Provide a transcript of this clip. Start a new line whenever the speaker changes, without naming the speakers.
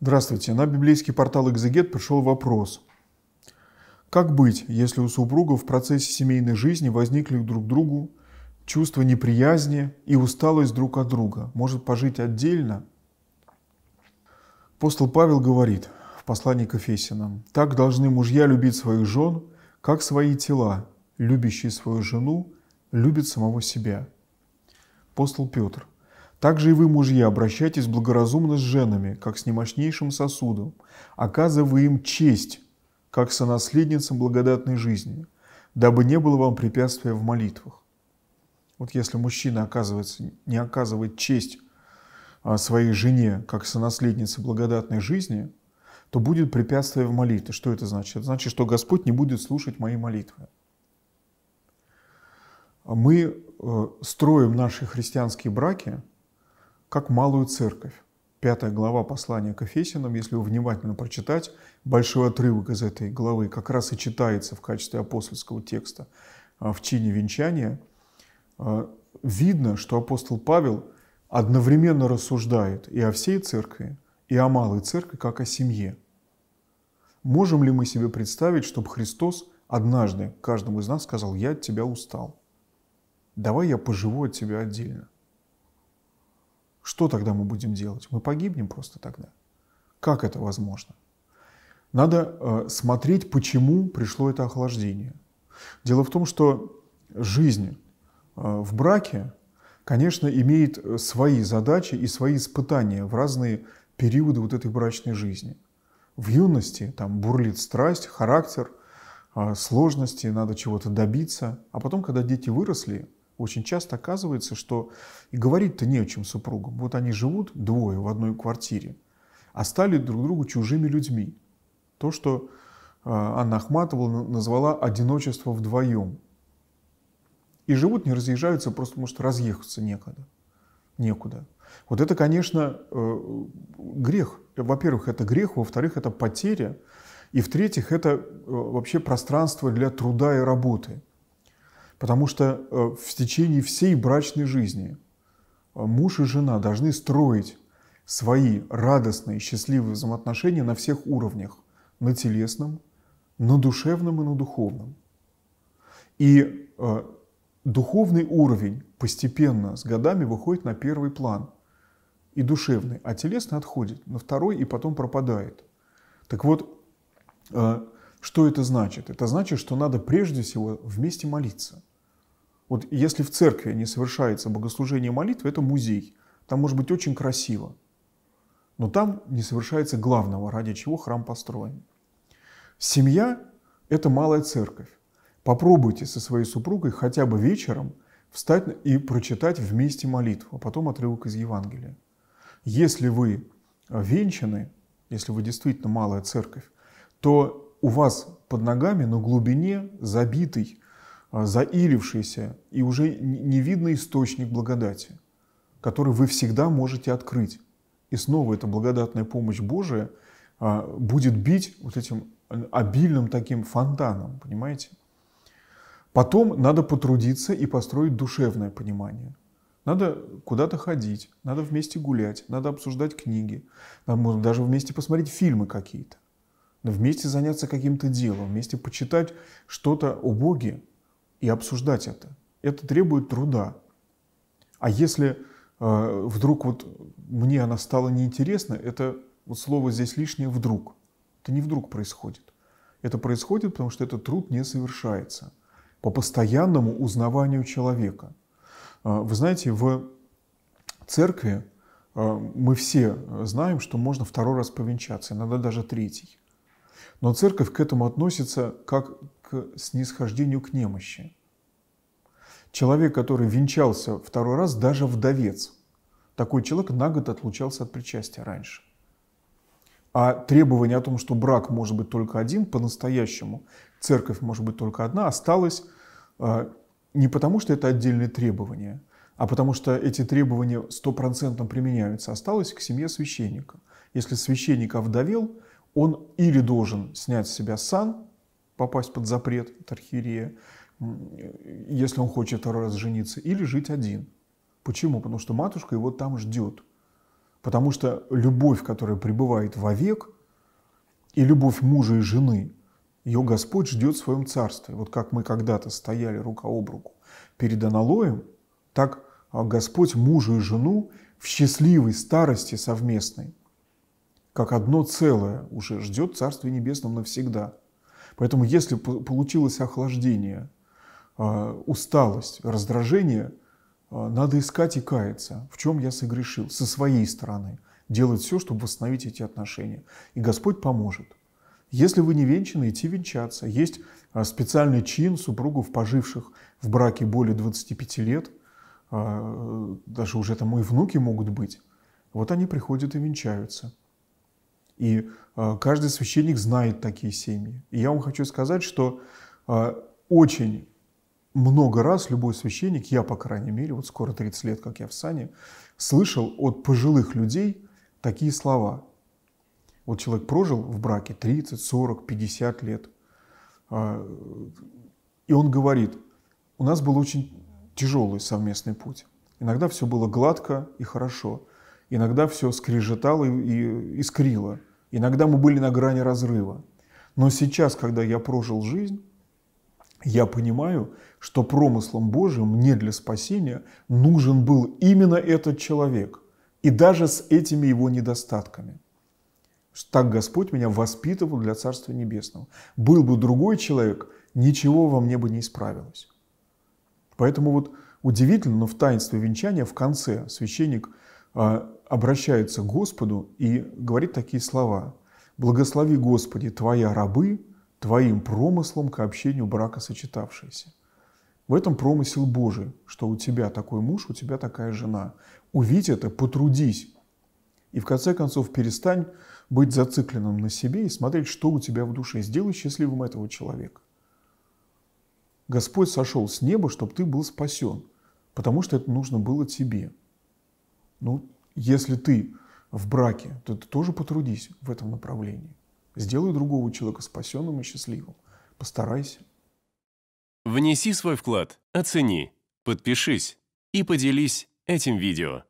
Здравствуйте. На библейский портал «Экзегет» пришел вопрос. Как быть, если у супругов в процессе семейной жизни возникли друг к другу чувства неприязни и усталость друг от друга? Может пожить отдельно? Апостол Павел говорит в послании к Эфесинам, «Так должны мужья любить своих жен, как свои тела, любящие свою жену, любит самого себя». Апостол Петр – также и вы, мужья, обращайтесь благоразумно с женами, как с немощнейшим сосудом, оказывая им честь, как сонаследницам благодатной жизни, дабы не было вам препятствия в молитвах. Вот если мужчина оказывается, не оказывает честь а, своей жене, как сонаследнице благодатной жизни, то будет препятствие в молитве. Что это значит? Это значит, что Господь не будет слушать мои молитвы. Мы э, строим наши христианские браки как малую церковь. Пятая глава послания к Эфесиным, если его внимательно прочитать, большой отрывок из этой главы как раз и читается в качестве апостольского текста а, в чине венчания. А, видно, что апостол Павел одновременно рассуждает и о всей церкви, и о малой церкви, как о семье. Можем ли мы себе представить, чтобы Христос однажды каждому из нас сказал, я от тебя устал, давай я поживу от тебя отдельно – что тогда мы будем делать? Мы погибнем просто тогда. Как это возможно? Надо э, смотреть, почему пришло это охлаждение. Дело в том, что жизнь э, в браке, конечно, имеет э, свои задачи и свои испытания в разные периоды вот этой брачной жизни. В юности там бурлит страсть, характер, э, сложности, надо чего-то добиться. А потом, когда дети выросли, очень часто оказывается, что и говорить-то не о чем супругам. Вот они живут двое в одной квартире, а стали друг другу чужими людьми. То, что а, Анна Ахматова назвала «одиночество вдвоем». И живут, не разъезжаются, просто потому что разъехаться некуда, Некуда. Вот это, конечно, э, грех. Во-первых, это грех, во-вторых, это потеря, и в-третьих, это э, вообще пространство для труда и работы – Потому что э, в течение всей брачной жизни э, муж и жена должны строить свои радостные, счастливые взаимоотношения на всех уровнях. На телесном, на душевном и на духовном. И э, духовный уровень постепенно с годами выходит на первый план и душевный, а телесный отходит на второй и потом пропадает. Так вот, что это значит? Это значит, что надо прежде всего вместе молиться. Вот если в церкви не совершается богослужение молитвы, это музей. Там может быть очень красиво. Но там не совершается главного, ради чего храм построен. Семья – это малая церковь. Попробуйте со своей супругой хотя бы вечером встать и прочитать вместе молитву, а потом отрывок из Евангелия. Если вы венчаны, если вы действительно малая церковь, то у вас под ногами на глубине забитый а, заилившийся и уже не видно источник благодати, который вы всегда можете открыть. И снова эта благодатная помощь Божия а, будет бить вот этим обильным таким фонтаном, понимаете? Потом надо потрудиться и построить душевное понимание. Надо куда-то ходить, надо вместе гулять, надо обсуждать книги, надо, можно даже вместе посмотреть фильмы какие-то, вместе заняться каким-то делом, вместе почитать что-то о Боге, и обсуждать это. Это требует труда. А если э, вдруг вот мне она стала неинтересна, это вот слово здесь лишнее «вдруг». Это не вдруг происходит. Это происходит, потому что этот труд не совершается по постоянному узнаванию человека. Э, вы знаете, в церкви э, мы все знаем, что можно второй раз повенчаться, иногда даже третий. Но церковь к этому относится как к снисхождению к немощи. Человек, который венчался второй раз, даже вдовец, такой человек на год отлучался от причастия раньше. А требование о том, что брак может быть только один по-настоящему, церковь может быть только одна, осталось э, не потому, что это отдельные требования, а потому что эти требования стопроцентно применяются, осталось к семье священника. Если священник вдовел, он или должен снять с себя сан, попасть под запрет от архиерея, если он хочет второй раз жениться, или жить один. Почему? Потому что матушка его там ждет. Потому что любовь, которая пребывает вовек, и любовь мужа и жены, ее Господь ждет в своем царстве. Вот как мы когда-то стояли рука об руку перед аналоем, так а, Господь мужа и жену в счастливой старости совместной, как одно целое, уже ждет Царствие Небесное навсегда – Поэтому если получилось охлаждение, а, усталость, раздражение, а, надо искать и каяться, в чем я согрешил, со своей стороны, делать все, чтобы восстановить эти отношения. И Господь поможет. Если вы не венчаны, идти венчаться. Есть а, специальный чин супругов, поживших в браке более 25 лет, даже уже там и внуки могут быть. Вот они приходят и венчаются. И а, каждый священник знает такие семьи. И я вам хочу сказать, что а, очень много раз любой священник, я, по крайней мере, вот скоро 30 лет, как я в сане, слышал от пожилых людей такие слова. Вот человек прожил в браке 30, 40, 50 лет. А, и он говорит, у нас был очень тяжелый совместный путь. Иногда все было гладко и хорошо. Иногда все скрежетало и искрило. Иногда мы были на грани разрыва. Но сейчас, когда я прожил жизнь, я понимаю, что промыслом Божьим мне для спасения нужен был именно этот человек, и даже с этими его недостатками. Так Господь меня воспитывал для Царства Небесного. Был бы другой человек, ничего во мне бы не исправилось. Поэтому вот удивительно, но в таинстве венчания в конце священник – а, обращается к Господу и говорит такие слова. «Благослови, Господи, твоя рабы, твоим промыслом к общению брака сочетавшиеся». В этом промысел Божий, что у тебя такой муж, у тебя такая жена. Увидь это, потрудись. И в конце концов перестань быть зацикленным на себе и смотреть, что у тебя в душе. Сделай счастливым этого человека. Господь сошел с неба, чтобы ты был спасен, потому что это нужно было тебе. Ну, если ты в браке, то ты тоже потрудись в этом направлении. Сделай другого человека спасенным и счастливым. Постарайся. Внеси свой вклад, оцени, подпишись и поделись этим видео.